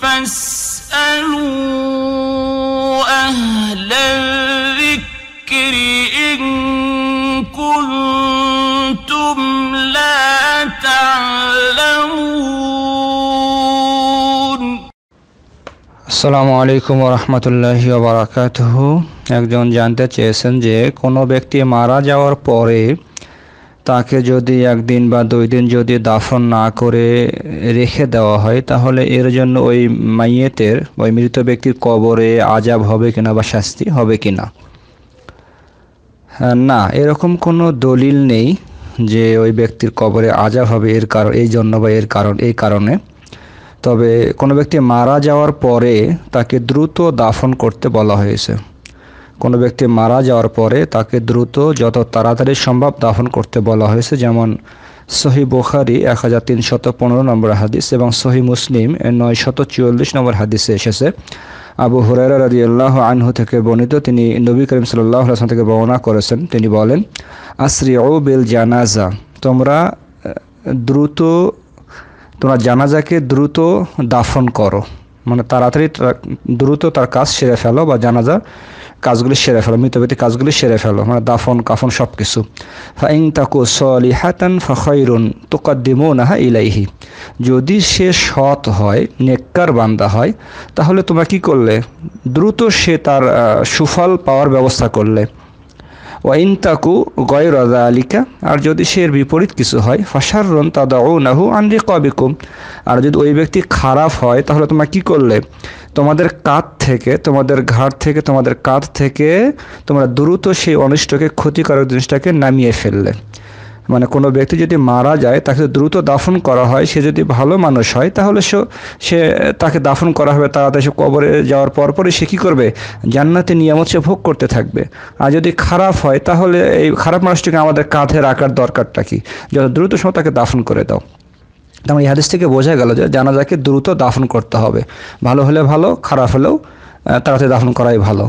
فاسألوا أهل الذكر إن كنتم لا تعلمون আসসালামু আলাইকুম রহমতুল্লাহি ওবরাকাতহ একজন জানতে চেয়েছেন যে কোনো ব্যক্তি মারা যাওয়ার পরে তাকে যদি একদিন বা দুই দিন যদি দাফন না করে রেখে দেওয়া হয় তাহলে এর জন্য ওই মাইয়েতের ওই মৃত ব্যক্তির কবরে আজাব হবে কিনা বা শাস্তি হবে কিনা হ্যাঁ, না এরকম কোনো দলিল নেই যে ওই ব্যক্তির কবরে আজাব হবে এর কারণ এই জন্য বা এর কারণ এই কারণে তবে কোনো ব্যক্তি মারা যাওয়ার পরে তাকে দ্রুত দাফন করতে বলা হয়েছে কোনো ব্যক্তি মারা যাওয়ার পরে তাকে দ্রুত যত তাড়াতাড়ি সম্ভব দাফন করতে বলা হয়েছে যেমন সহি বোখারি এক হাজার তিনশত পনেরো নম্বর হাদিস এবং সহি মুসলিম নয় শত চুয়াল্লিশ নম্বর হাদিসে এসেছে আবু হুরাইরা রাজি আল্লাহ আনহু থেকে বর্ণিত তিনি নবী করিম সাল্লাহ আসলাম থেকে বর্ণনা করেছেন তিনি বলেন আশ্রী ও বিল জানাজা তোমরা দ্রুত তোমরা জানাজাকে দ্রুত দাফন করো মানে তাড়াতাড়ি দ্রুত তার কাজ সেরে ফেলো বা জানাজার কাজগুলি সেরে ফেলো মৃতব্যক্তি কাজগুলি সেরে ফেলো মানে দাফন কাফন সব কিছু ফাইং তাকু সলিহাতান ফখৈরুন তোকাদ্দিমো নাহা ইলাইহি যদি সে সৎ হয় নেককার বান্দা হয় তাহলে তোমরা কি করলে দ্রুত সে তার সুফল পাওয়ার ব্যবস্থা করলে ওয়াইন্তাকু তাকু গয় রজা আলিকা আর যদি সে এর বিপরীত কিছু হয় ফাসার রন তাদা ও নাহু কবে কবিকুম আর যদি ওই ব্যক্তি খারাপ হয় তাহলে তোমার কি করলে তোমাদের কাত থেকে তোমাদের ঘাট থেকে তোমাদের কাত থেকে তোমরা দ্রুত সেই অনিষ্টকে ক্ষতিকারক জিনিসটাকে নামিয়ে ফেললে মানে কোনো ব্যক্তি যদি মারা যায় তাকে দ্রুত দাফন করা হয় সে যদি ভালো মানুষ হয় তাহলে সে সে তাকে দাফন করা হবে তাড়াতাড়ি সে কবরে যাওয়ার পরপরই সে কী করবে জান্নাতি নিয়ামত সে ভোগ করতে থাকবে আর যদি খারাপ হয় তাহলে এই খারাপ মানুষটিকে আমাদের কাঁধে রাখার দরকারটা কি যত দ্রুত সময় তাকে দাফন করে দাও তেমন এই থেকে বোঝা গেল যে জানাজাকে দ্রুত দাফন করতে হবে ভালো হলে ভালো খারাপ হলেও তাড়াতাড়ি দাফন করাই ভালো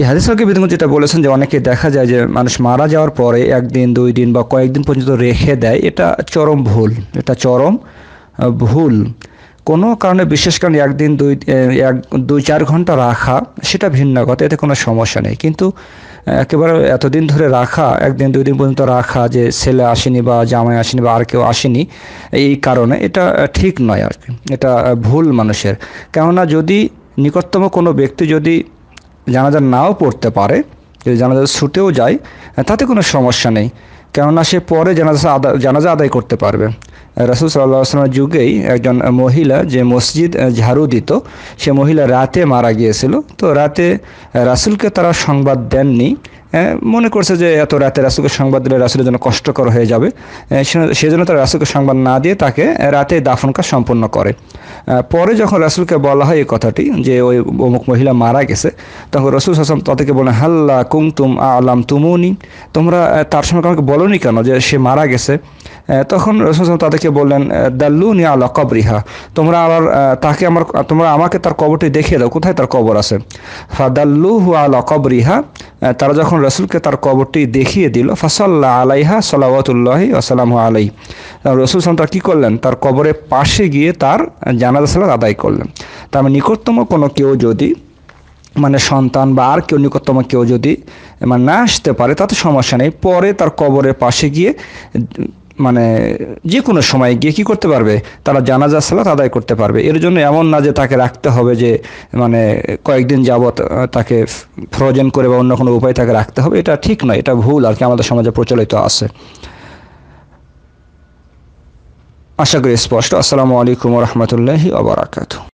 এই হাদিস বিদঙ্গ যেটা বলেছেন যে অনেকে দেখা যায় যে মানুষ মারা যাওয়ার পরে একদিন দুই দিন বা কয়েকদিন পর্যন্ত রেখে দেয় এটা চরম ভুল এটা চরম ভুল কোনো কারণে বিশেষ কারণে একদিন দুই এক দুই চার ঘন্টা রাখা সেটা ভিন্ন কথা এতে কোনো সমস্যা নেই কিন্তু একেবারে এতদিন ধরে রাখা একদিন দুই দিন পর্যন্ত রাখা যে ছেলে আসেনি বা জামাই আসেনি বা আর কেউ আসেনি এই কারণে এটা ঠিক নয় আর কি এটা ভুল মানুষের কেননা যদি নিকটতম কোনো ব্যক্তি যদি জানাজা নাও পড়তে পারে যদি জানাজা ছুটেও যায় তাতে কোনো সমস্যা নেই কেননা সে পরে জানাজা আদা জানাজা আদায় করতে পারবে রাসুল সাল্লাহ আসলামের যুগেই একজন মহিলা যে মসজিদ ঝাড়ু দিত সে মহিলা রাতে মারা গিয়েছিল তো রাতে রাসুলকে তারা সংবাদ দেননি মনে করছে যে এত রাতে রাসুকের সংবাদ দিলে রাসুলের জন্য কষ্টকর হয়ে যাবে সেজন্য তারা রাসুলকে সংবাদ না দিয়ে তাকে রাতে দাফন কাজ সম্পন্ন করে পরে যখন রাসুলকে বলা হয় এই কথাটি যে ওই অমুক মহিলা মারা গেছে তখন রসুল হাসান তাদেরকে বলেন হাল্লা কুমতুম আলাম তুমুনি তোমরা তার সঙ্গে আমাকে বলোনি কেন যে সে মারা গেছে তখন রসুল হাসান তাদেরকে বললেন দাল্লুনি আলা কবরিহা তোমরা আবার তাকে আমার তোমরা আমাকে তার কবরটি দেখিয়ে দাও কোথায় তার কবর আছে ফাদাল্লু হু আলা কবরিহা তারা যখন তখন রসুলকে তার কবরটি দেখিয়ে দিল ফাসাল্লাহ আলাইহা সালাওয়াতুল্লাহি আসসালাম আলাই রসুল সালাম তার কী করলেন তার কবরের পাশে গিয়ে তার জানাজা সালাত আদায় করলেন তার মানে নিকটতম কোনো কেউ যদি মানে সন্তান বা আর কেউ নিকটতম কেউ যদি মানে না আসতে পারে তাতে সমস্যা নেই পরে তার কবরের পাশে গিয়ে মানে যে কোনো সময় গিয়ে কী করতে পারবে তারা জানাজা সালাত আদায় করতে পারবে এর জন্য এমন না যে তাকে রাখতে হবে যে মানে কয়েকদিন যাবৎ তাকে ফ্রোজেন করে বা অন্য কোনো উপায় তাকে রাখতে হবে এটা ঠিক নয় এটা ভুল আর কি আমাদের সমাজে প্রচলিত আছে আশা করি স্পষ্ট আসসালামু আলাইকুম রহমতুল্লাহি আবরাকাতু